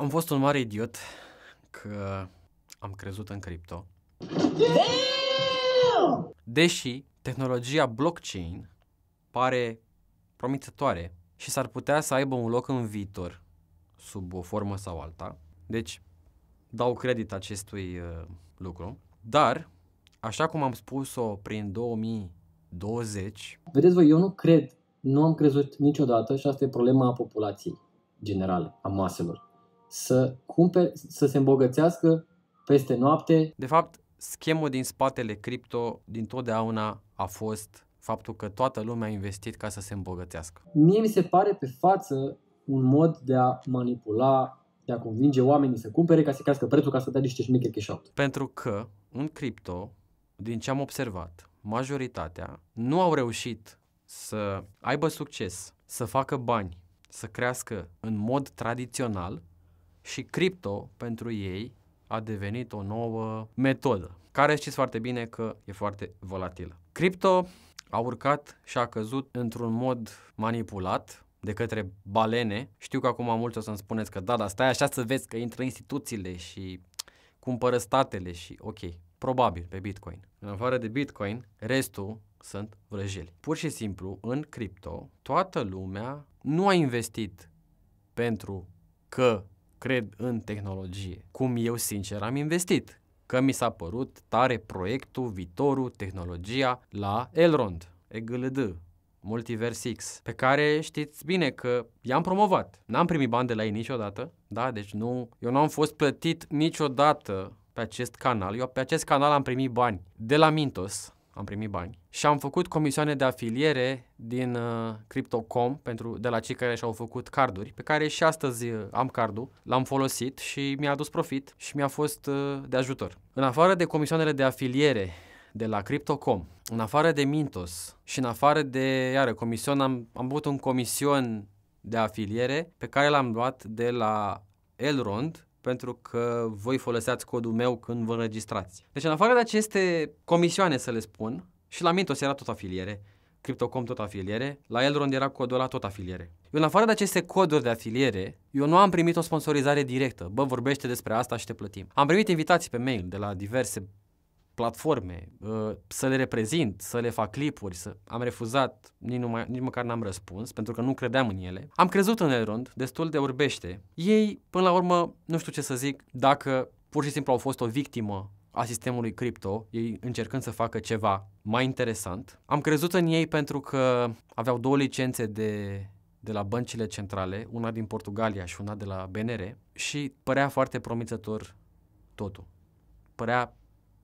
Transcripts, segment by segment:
Am fost un mare idiot că am crezut în cripto. Deși tehnologia blockchain pare promițătoare și s-ar putea să aibă un loc în viitor, sub o formă sau alta. Deci, dau credit acestui uh, lucru. Dar, așa cum am spus-o prin 2020... Vedeți voi, eu nu cred, nu am crezut niciodată și asta e problema a populației generale, a maselor să, cumpere, să se îmbogățească peste noapte. De fapt, schemul din spatele cripto din totdeauna a fost faptul că toată lumea a investit ca să se îmbogățească. Mie mi se pare pe față un mod de a manipula, de a convinge oamenii să cumpere ca să crească prețul, ca să dea niște șmecheri cash out. Pentru că în cripto, din ce am observat, majoritatea nu au reușit să aibă succes, să facă bani, să crească în mod tradițional și cripto pentru ei a devenit o nouă metodă, care știți foarte bine că e foarte volatilă. Cripto a urcat și a căzut într-un mod manipulat, de către balene. Știu că acum mulți o să-mi spuneți că da, dar stai așa să vezi că intră instituțiile și cumpără statele și ok, probabil pe Bitcoin. În afară de Bitcoin, restul sunt vrăjeli. Pur și simplu, în cripto, toată lumea nu a investit pentru că cred în tehnologie. Cum eu, sincer, am investit. Că mi s-a părut tare proiectul, viitorul, tehnologia la Elrond, EGLD, Multiverse X, pe care știți bine că i-am promovat. N-am primit bani de la ei niciodată, da, deci nu, eu nu am fost plătit niciodată pe acest canal. Eu pe acest canal am primit bani de la Mintos, am primit bani. Și am făcut comisioane de afiliere din uh, Crypto.com pentru, de la cei care și-au făcut carduri, pe care și astăzi uh, am cardul, l-am folosit și mi-a adus profit și mi-a fost uh, de ajutor. În afară de comisioanele de afiliere de la Crypto.com, în afară de Mintos și în afară de, iară, comision, am, am avut un comision de afiliere pe care l-am luat de la Elrond, pentru că voi foloseați codul meu când vă înregistrați. Deci în afară de aceste comisioane, să le spun, și la Mintos era tot afiliere, Cryptocom tot afiliere, la Elrond era codul la tot afiliere. Eu în afară de aceste coduri de afiliere, eu nu am primit o sponsorizare directă. Bă, vorbește despre asta și te plătim. Am primit invitații pe mail de la diverse platforme, uh, să le reprezint, să le fac clipuri, să... am refuzat, nici, numai, nici măcar n-am răspuns, pentru că nu credeam în ele. Am crezut în Elrond, destul de urbește. Ei, până la urmă, nu știu ce să zic, dacă pur și simplu au fost o victimă a sistemului cripto, ei încercând să facă ceva mai interesant. Am crezut în ei pentru că aveau două licențe de de la băncile centrale, una din Portugalia și una de la BNR și părea foarte promițător totul. Părea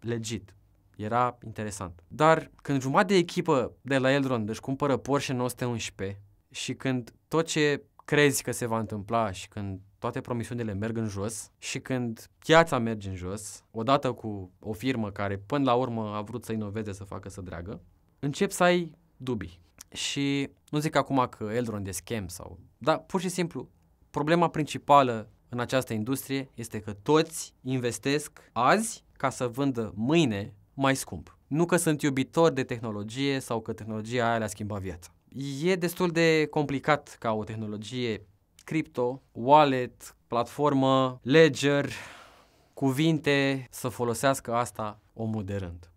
legit. Era interesant. Dar când jumătate de echipă de la Elrond își cumpără Porsche 911 și când tot ce crezi că se va întâmpla și când toate promisiunile merg în jos și când piața merge în jos, odată cu o firmă care până la urmă a vrut să inoveze, să facă să dreagă, încep să ai dubii. Și nu zic acum că Elrond e schem sau... Dar pur și simplu, problema principală în această industrie este că toți investesc azi ca să vândă mâine mai scump. Nu că sunt iubitori de tehnologie sau că tehnologia aia le-a schimbat viața. E destul de complicat ca o tehnologie cripto, wallet, platformă, ledger, cuvinte să folosească asta omul de rând.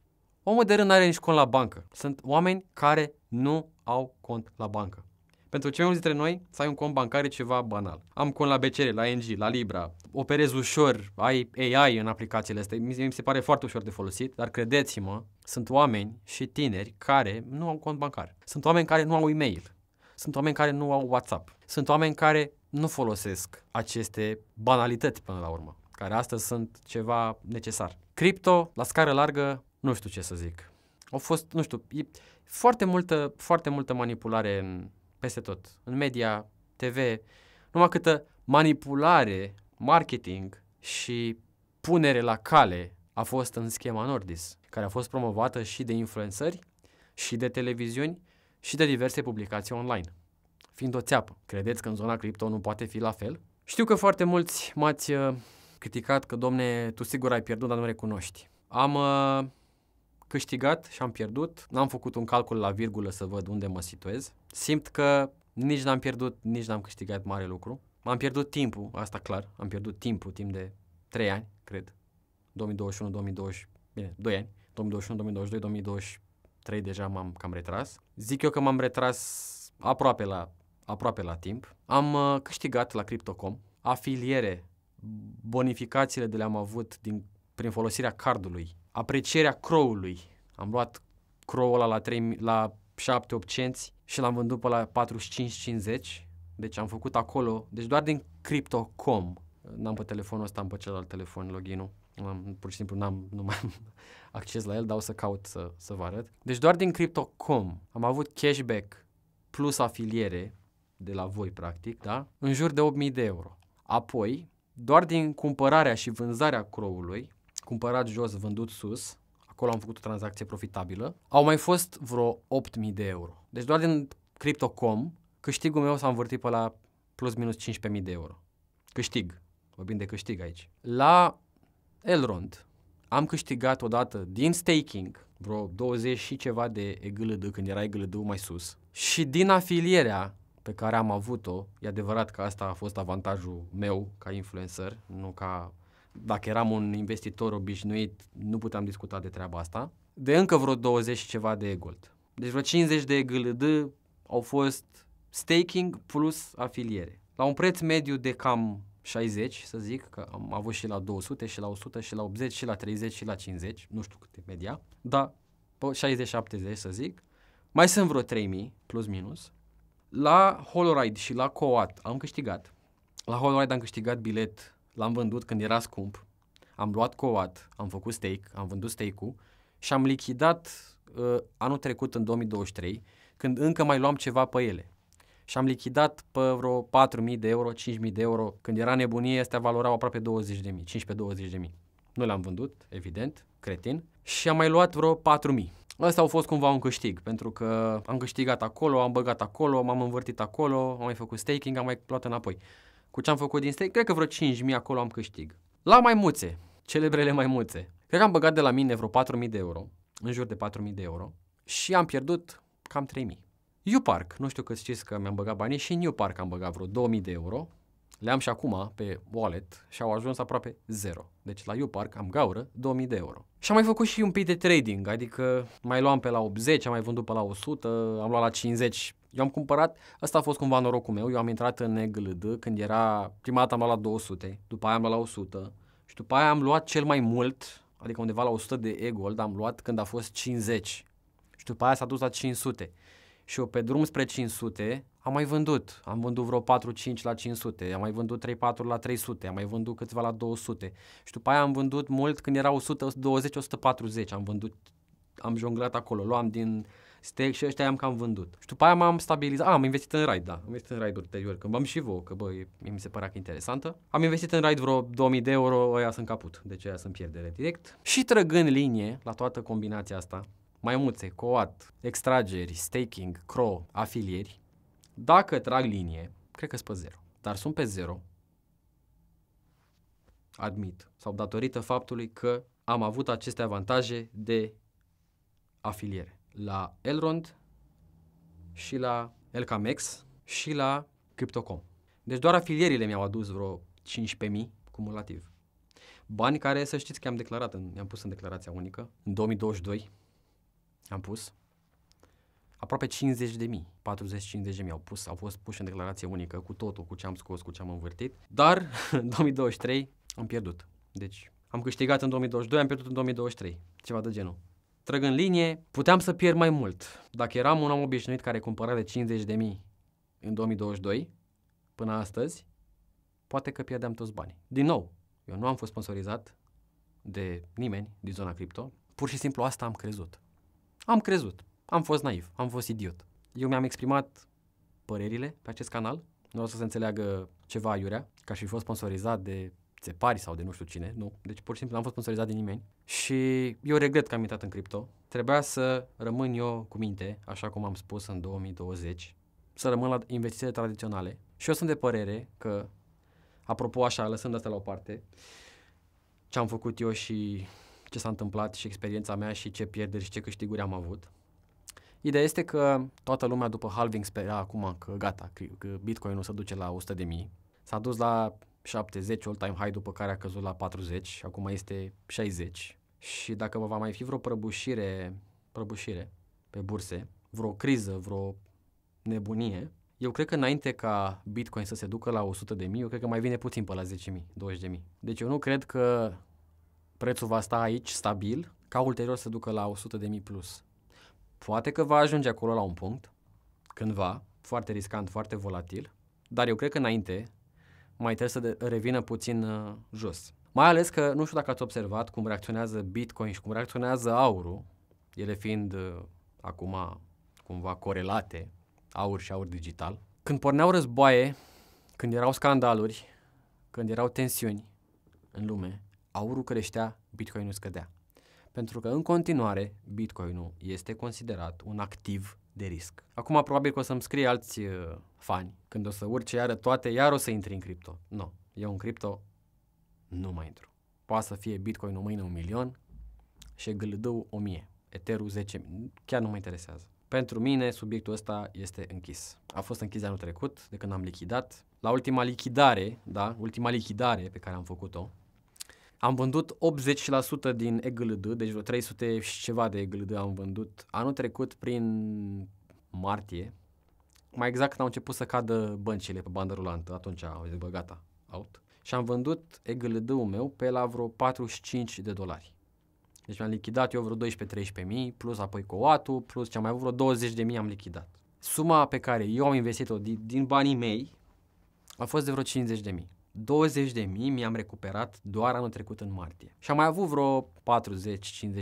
Omul de rând nu are nici cont la bancă. Sunt oameni care nu au cont la bancă. Pentru cei mai dintre noi, să ai un cont bancar e ceva banal. Am cont la BCR, la NG, la Libra, operez ușor, ai AI în aplicațiile astea, mi se pare foarte ușor de folosit, dar credeți-mă, sunt oameni și tineri care nu au cont bancar. Sunt oameni care nu au e-mail. Sunt oameni care nu au WhatsApp. Sunt oameni care nu folosesc aceste banalități până la urmă, care astăzi sunt ceva necesar. Cripto, la scară largă, nu știu ce să zic. Au fost, nu știu, e foarte multă, foarte multă manipulare în, peste tot, în media, TV, numai câtă manipulare, marketing și punere la cale a fost în schema Nordis, care a fost promovată și de influențări, și de televiziuni, și de diverse publicații online. Fiind o țeapă, credeți că în zona cripto nu poate fi la fel? Știu că foarte mulți m-ați uh, criticat că, domne, tu sigur ai pierdut, dar nu recunoști. Am uh, câștigat și am pierdut. N-am făcut un calcul la virgulă să văd unde mă situez. Simt că nici n-am pierdut, nici n-am câștigat mare lucru. Am pierdut timpul, asta clar, am pierdut timpul, timp de 3 ani, cred. 2021, 2020, bine, 2 ani. 2021, 2022, 2023 deja m-am cam retras. Zic eu că m-am retras aproape la, aproape la timp. Am uh, câștigat la Cryptocom afiliere, bonificațiile de le-am avut din prin folosirea cardului, aprecierea croului. Am luat crow la, 3, la 7-8 cenți și l-am vândut pe la 45-50, deci am făcut acolo, deci doar din Crypto.com, n-am pe telefonul ăsta, am pe celălalt telefon login am, pur și simplu n-am, nu mai am acces la el, dar o să caut să, să vă arăt. Deci doar din Crypto.com am avut cashback plus afiliere de la voi practic, da? în jur de 8.000 de euro. Apoi, doar din cumpărarea și vânzarea croului, cumpărat jos, vândut sus, acolo am făcut o tranzacție profitabilă, au mai fost vreo 8.000 de euro. Deci doar din Crypto.com, câștigul meu s-a învârtit pe la plus minus 15.000 de euro. Câștig. Vorbim de câștig aici. La Elrond am câștigat odată din staking vreo 20 și ceva de EGLD când era EGLD mai sus și din afilierea pe care am avut-o, e adevărat că asta a fost avantajul meu ca influencer, nu ca dacă eram un investitor obișnuit, nu puteam discuta de treaba asta, de încă vreo 20 ceva de e-gold. Deci vreo 50 de EGLD au fost staking plus afiliere. La un preț mediu de cam 60, să zic, că am avut și la 200, și la 100, și la 80, și la 30, și la 50, nu știu câte media, dar 60-70 să zic. Mai sunt vreo 3000, plus minus. La Holoride și la Coat am câștigat. La Holoride am câștigat bilet l-am vândut când era scump, am luat coat, am făcut steak, am vândut steak ul și am lichidat uh, anul trecut în 2023 când încă mai luam ceva pe ele. Și am lichidat pe vreo 4.000 de euro, 5.000 de euro. Când era nebunie, astea valorau aproape 20.000, 15-20.000. Nu le-am vândut, evident, cretin. Și am mai luat vreo 4.000. Ăsta au fost cumva un câștig, pentru că am câștigat acolo, am băgat acolo, m-am învârtit acolo, am mai făcut staking, am mai luat înapoi cu ce am făcut din steak, cred că vreo 5.000 acolo am câștig. La maimuțe, celebrele maimuțe. Cred că am băgat de la mine vreo 4.000 de euro, în jur de 4.000 de euro și am pierdut cam 3.000. New Park, nu știu că știți că mi-am băgat banii și New Park am băgat vreo 2.000 de euro. Le am și acum pe wallet și au ajuns aproape zero. Deci la Upark am gaură 2000 de euro. Și am mai făcut și un pic de trading, adică mai luam pe la 80, am mai vândut pe la 100, am luat la 50 eu am cumpărat, ăsta a fost cumva norocul meu, eu am intrat în EGLD când era, prima dată am luat la 200, după aia am luat la 100 și după aia am luat cel mai mult, adică undeva la 100 de e am luat când a fost 50 și după aia s-a dus la 500 și eu pe drum spre 500 am mai vândut, am vândut vreo 4-5 la 500, am mai vândut 3-4 la 300, am mai vândut câțiva la 200 și după aia am vândut mult când era 120-140, am vândut, am jonglat acolo, luam din stake și ăștia am cam vândut. Și după aia m-am stabilizat, ah, am investit în ride, da, am investit în ride ulterior, când am și vouă, că bă, mi se părea că interesantă. Am investit în ride vreo 2000 de euro, ăia sunt caput, deci ăia sunt pierdere direct. Și trăgând linie la toată combinația asta, mai maimuțe, coat, extrageri, staking, crow, afilieri, dacă trag linie, cred că sunt pe zero. Dar sunt pe zero, admit, sau datorită faptului că am avut aceste avantaje de afiliere la Elrond și la Elcamex și la Cryptocom. Deci doar afilierile mi-au adus vreo 15.000 cumulativ. Bani care, să știți că am declarat, în, am pus în declarația unică, în 2022 am pus aproape 50 de mii, 40-50 de mii au, pus, au fost puși în declarație unică cu totul, cu ce am scos, cu ce am învârtit, dar în 2023 am pierdut. Deci am câștigat în 2022, am pierdut în 2023, ceva de genul trăg în linie, puteam să pierd mai mult. Dacă eram un om obișnuit care cumpăra de 50 de mii în 2022, până astăzi, poate că pierdeam toți banii. Din nou, eu nu am fost sponsorizat de nimeni din zona cripto, pur și simplu asta am crezut. Am crezut, am fost naiv, am fost idiot. Eu mi-am exprimat părerile pe acest canal, nu o să se înțeleagă ceva aiurea, ca și fi fost sponsorizat de țepari sau de nu știu cine, nu. Deci pur și simplu n-am fost sponsorizat de nimeni. Și eu regret că am intrat în cripto. Trebuia să rămân eu cu minte, așa cum am spus în 2020, să rămân la investițiile tradiționale. Și eu sunt de părere că, apropo așa, lăsând asta la o parte, ce am făcut eu și ce s-a întâmplat și experiența mea și ce pierderi și ce câștiguri am avut. Ideea este că toată lumea după halving spera acum că gata, că bitcoin o să duce la 100 de mii. S-a dus la 70 all-time high după care a căzut la 40 și acum este 60 și dacă va mai fi vreo prăbușire, prăbușire pe burse, vreo criză, vreo nebunie, eu cred că înainte ca Bitcoin să se ducă la 100.000, de mii, eu cred că mai vine puțin pe la 10.000, mii, mii. Deci eu nu cred că prețul va sta aici stabil, ca ulterior să ducă la 100.000 de mii plus. Poate că va ajunge acolo la un punct, cândva, foarte riscant, foarte volatil, dar eu cred că înainte mai trebuie să revină puțin uh, jos. Mai ales că, nu știu dacă ați observat cum reacționează Bitcoin și cum reacționează aurul, ele fiind uh, acum cumva corelate, aur și aur digital. Când porneau războaie, când erau scandaluri, când erau tensiuni în lume, aurul creștea, Bitcoinul scădea. Pentru că în continuare Bitcoinul este considerat un activ de risc. Acum probabil că o să-mi scrie alți uh, fani când o să urce iară toate, iar o să intri în cripto. Nu, no, eu în cripto nu mai intru. Poate să fie bitcoin o mâine un milion și glidău o mie, Ethereum 10 chiar nu mă interesează. Pentru mine subiectul ăsta este închis. A fost închis de anul trecut, de când am lichidat. La ultima lichidare, da, ultima lichidare pe care am făcut-o, am vândut 80% din EGLD, deci vreo 300 și ceva de EGLD am vândut anul trecut prin martie. Mai exact când au început să cadă băncile pe bandă rulantă, atunci au zis, bă, gata, out și am vândut egălădăul meu pe la vreo 45 de dolari. Deci mi-am lichidat eu vreo 12-13 mii, plus apoi coatul, plus ce am mai avut vreo 20 de mii am lichidat. Suma pe care eu am investit-o din, din banii mei a fost de vreo 50 de mii. 20 de mii mi-am recuperat doar anul trecut în martie. Și am mai avut vreo 40-50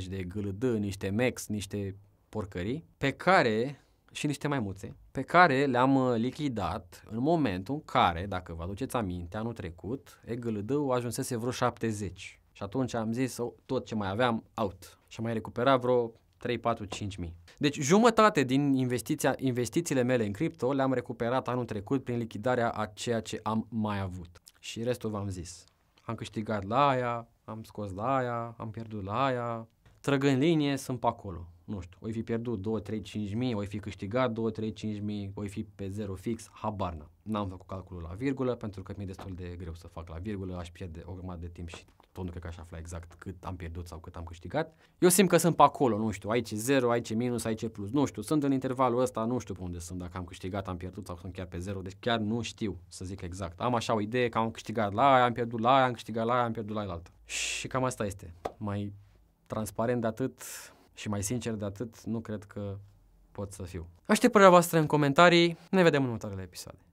de gâlădă, niște mex, niște porcării, pe care și niște maimuțe pe care le-am uh, lichidat în momentul în care, dacă vă aduceți aminte, anul trecut, EGLD-ul ajunsese vreo 70. Și atunci am zis oh, tot ce mai aveam out și am mai recuperat vreo 3, 4, 5 mii. Deci jumătate din investiția, investițiile mele în cripto le-am recuperat anul trecut prin lichidarea a ceea ce am mai avut. Și restul v-am zis. Am câștigat la aia, am scos la aia, am pierdut la aia, Trăgând în linie, sunt pe acolo nu știu, o fi pierdut 2, 3, 5 mii, o fi câștigat 2, 3, 5 mii, o fi pe zero fix, habar n-am. N-am făcut calculul la virgulă pentru că mi-e destul de greu să fac la virgulă, aș pierde o grămadă de timp și tot nu cred că aș afla exact cât am pierdut sau cât am câștigat. Eu simt că sunt pe acolo, nu știu, aici e 0, aici e minus, aici e plus, nu știu, sunt în intervalul ăsta, nu știu pe unde sunt, dacă am câștigat, am pierdut sau sunt chiar pe 0, deci chiar nu știu să zic exact. Am așa o idee că am câștigat la aia, am pierdut la aia, am câștigat la aia, am pierdut la aia, la altă. Și cam asta este. Mai transparent de atât, și mai sincer de atât, nu cred că pot să fiu. Aștept părerea voastră în comentarii. Ne vedem în următoarele episoade.